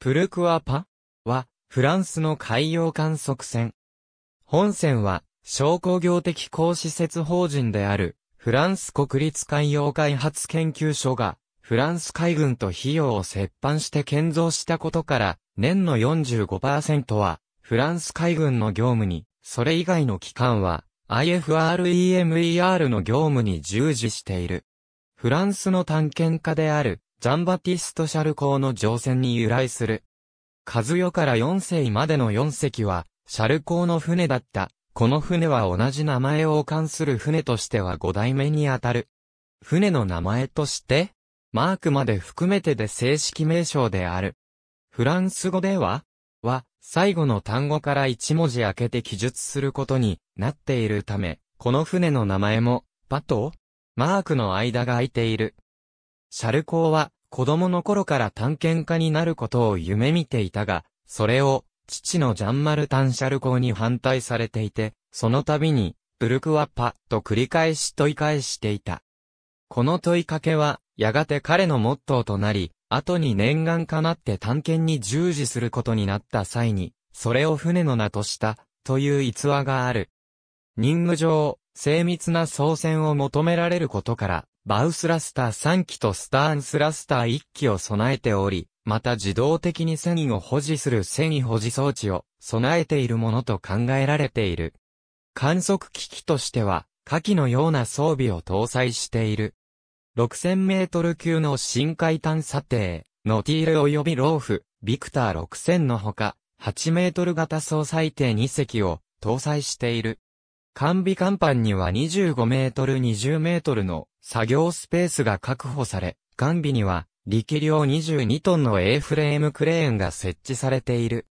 プルクアパは、フランスの海洋観測船。本船は、商工業的公施設法人である、フランス国立海洋開発研究所が、フランス海軍と費用を折半して建造したことから、年の45%は、フランス海軍の業務に、それ以外の機関は、IFREMER の業務に従事している。フランスの探検家である、ジャンバティスト・シャルコーの乗船に由来する。カズヨから4世までの4隻は、シャルコーの船だった。この船は同じ名前を冠する船としては5代目にあたる。船の名前として、マークまで含めてで正式名称である。フランス語では、は、最後の単語から1文字開けて記述することになっているため、この船の名前も、パと、マークの間が空いている。シャルコーは子供の頃から探検家になることを夢見ていたが、それを父のジャンマルタン・シャルコーに反対されていて、その度に、ブルクワッパと繰り返し問い返していた。この問いかけは、やがて彼のモットーとなり、後に念願かなって探検に従事することになった際に、それを船の名とした、という逸話がある。任務上、精密な操船を求められることから、バウスラスター3機とスターンスラスター1機を備えており、また自動的に繊維を保持する繊維保持装置を備えているものと考えられている。観測機器としては、下記のような装備を搭載している。6000メートル級の深海探査艇、ノティール及びローフ、ビクター6000のほか、8メートル型総裁艇2隻を搭載している。完備甲板には25メートル20メートルの作業スペースが確保され、完備には、力量22トンの A フレームクレーンが設置されている。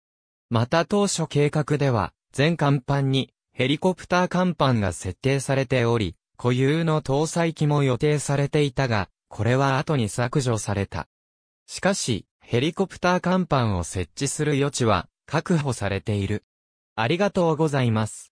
また当初計画では、全甲板にヘリコプター甲板が設定されており、固有の搭載機も予定されていたが、これは後に削除された。しかし、ヘリコプター甲板を設置する余地は確保されている。ありがとうございます。